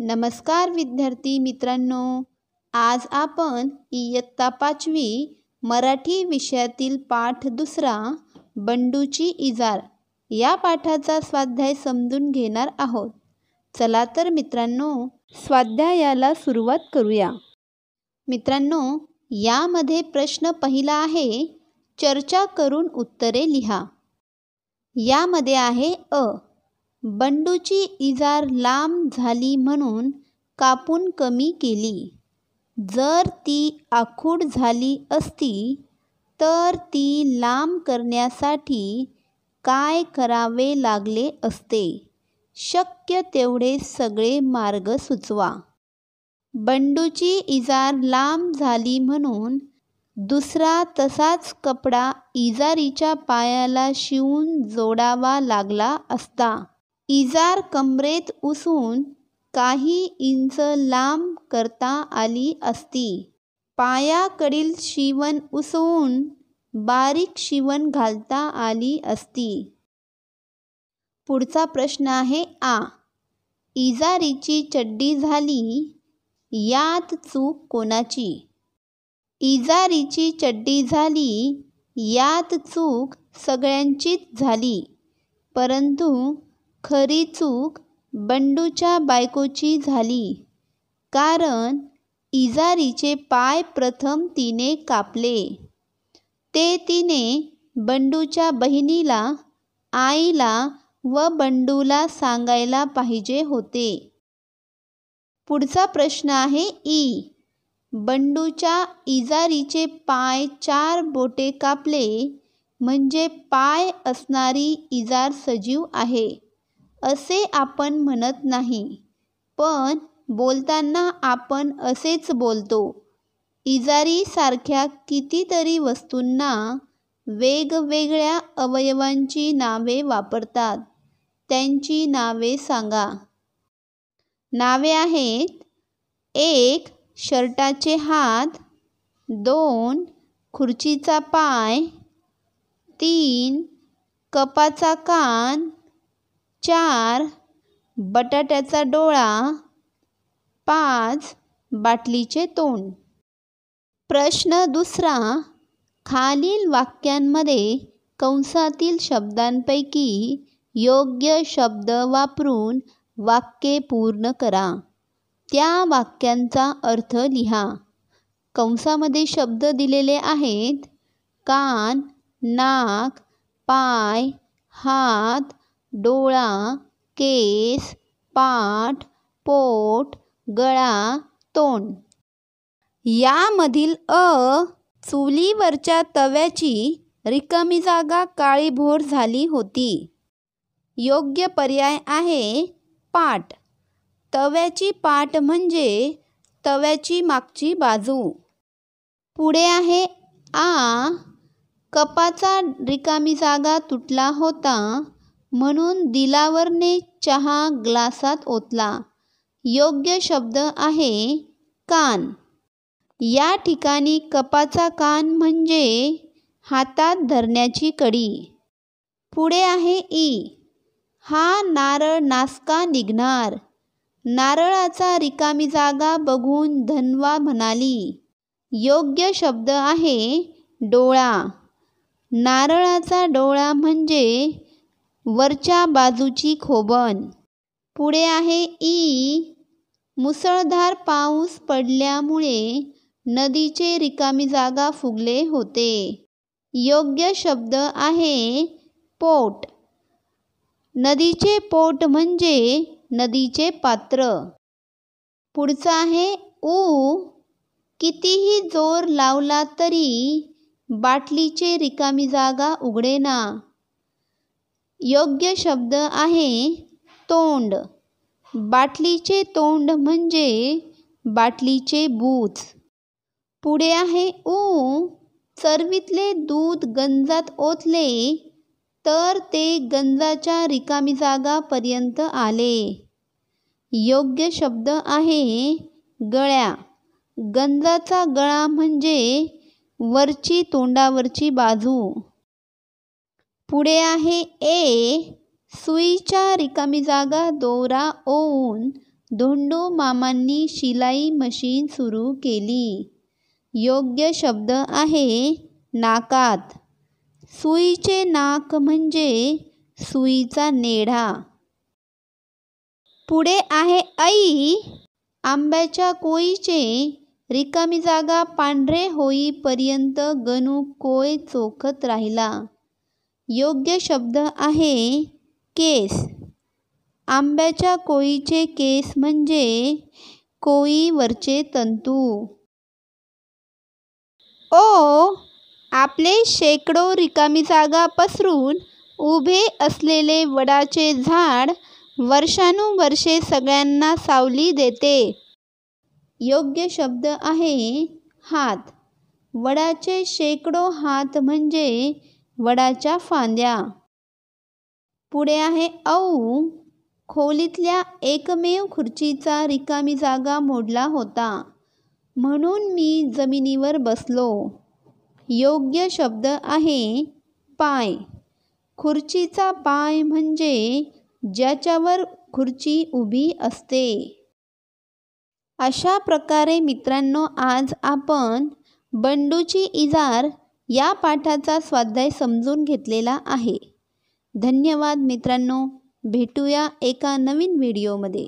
नमस्कार विद्यार्थी मित्रांनो आज आपण इयत्ता पाचवी मराठी विषयातील पाठ दुसरा बंडूची इजार या पाठाचा स्वाध्याय समजून घेणार आहोत चला तर मित्रांनो स्वाध्यायाला सुरुवात करूया मित्रांनो यामध्ये प्रश्न पहिला आहे चर्चा करून उत्तरे लिहा यामध्ये आहे अ बंडूची इजार लांब झाली म्हणून कापून कमी केली जर ती आखूड झाली असती तर ती लांब करण्यासाठी काय करावे लागले असते शक्य तेवढे सगळे मार्ग सुचवा बंडूची इजार लांब झाली म्हणून दुसरा तसाच कपडा इजारीच्या पायाला शिवून जोडावा लागला असता इजार कमरेत उसून काही इंच लांब करता आली असती. पायाकडील शिवण उसवून बारीक शिवण घालता आली असती. पुढचा प्रश्न आहे आ. इजारीची चड्डी झाली यात चूक कोणाची? इजारीची चड्डी झाली यात चूक सगळ्यांचीच झाली. परंतु खरी चूक बंडूच्या बायकोची झाली कारण इजारीचे पाय प्रथम तिने कापले ते तिने बंडूच्या बहिणीला आईला व बंडूला सांगायला पाहिजे होते पुढचा प्रश्न आहे ई बंडूच्या इजारीचे पाय चार बोटे कापले म्हणजे पाय असणारी इजार सजीव आहे असे आपण म्हणत नाही पण बोलताना आपण असेच बोलतो इजारीसारख्या कितीतरी वस्तूंना वेगवेगळ्या अवयवांची नावे वापरतात त्यांची नावे सांगा नावे आहेत एक शर्टाचे हात दोन खुर्चीचा पाय तीन कपाचा कान चार बटाट्याचा डोळा पाच बाटलीचे तोंड प्रश्न दुसरा खालील वाक्यांमध्ये कंसातील शब्दांपैकी योग्य शब्द वापरून वाक्ये पूर्ण करा त्या वाक्यांचा अर्थ लिहा कंसामध्ये शब्द दिलेले आहेत कान नाक पाय हात डोळा केस पाठ पोट गळा तोंड यामधील अ चुलीवरच्या तव्याची रिकामी जागा काळीभोर झाली होती योग्य पर्याय आहे पाट तव्याची पाट म्हणजे तव्याची मागची बाजू पुढे आहे आ कपाचा रिकामी जागा तुटला होता म्हणून दिलावरने चहा ग्लासात ओतला योग्य शब्द आहे कान या ठिकाणी कपाचा कान म्हणजे हातात धरण्याची कडी पुढे आहे ई हा नारळ नासका निघणार नारळाचा रिकामी जागा बघून धनवा म्हणाली योग्य शब्द आहे डोळा नारळाचा डोळा म्हणजे वरच्या बाजूची खोबण पुढे आहे ई मुसळधार पाऊस पडल्यामुळे नदीचे रिकामी जागा फुगले होते योग्य शब्द आहे पोट नदीचे पोट म्हणजे नदीचे पात्र पुढचं आहे ऊ कितीही जोर लावला तरी बाटलीचे रिकामी जागा उघडेना योग्य शब्द आहे तोंड बाटलीचे तोंड म्हणजे बाटलीचे बूच पुढे आहे ऊ चरवीतले दूध गंजात ओतले तर ते गंजाच्या रिकामी जागापर्यंत आले योग्य शब्द आहे गळ्या गंजाचा गळा म्हणजे वरची तोंडावरची बाजू पुढे आहे ए सुईच्या रिकामी जागा दोरा ओवून धोंडू मामांनी शिलाई मशीन सुरू केली योग्य शब्द आहे नाकात सुईचे नाक म्हणजे सुईचा नेढा पुढे आहे आई आंब्याच्या कोयीचे रिकामी जागा पांढरे होईपर्यंत गणू कोय चोखत राहिला योग्य शब्द आहे केस आंब्याच्या कोळीचे केस म्हणजे कोळीवरचे तंतू ओ आपले शेकडो रिकामी जागा पसरून उभे असलेले वडाचे झाड वर्षानुवर्षे सगळ्यांना सावली देते योग्य शब्द आहे हात वडाचे शेकडो हात म्हणजे वडाच्या फांद्या पुढे आहे औ खोलीतल्या एकमेव खुर्चीचा रिकामी जागा मोडला होता म्हणून मी जमिनीवर बसलो योग्य शब्द आहे पाय खुर्चीचा पाय म्हणजे ज्याच्यावर खुर्ची उभी असते अशा प्रकारे मित्रांनो आज आपण बंडूची इजार या पाठाचा स्वाध्याय समजून घेतलेला आहे धन्यवाद मित्रांनो भेटूया एका नवीन व्हिडिओमध्ये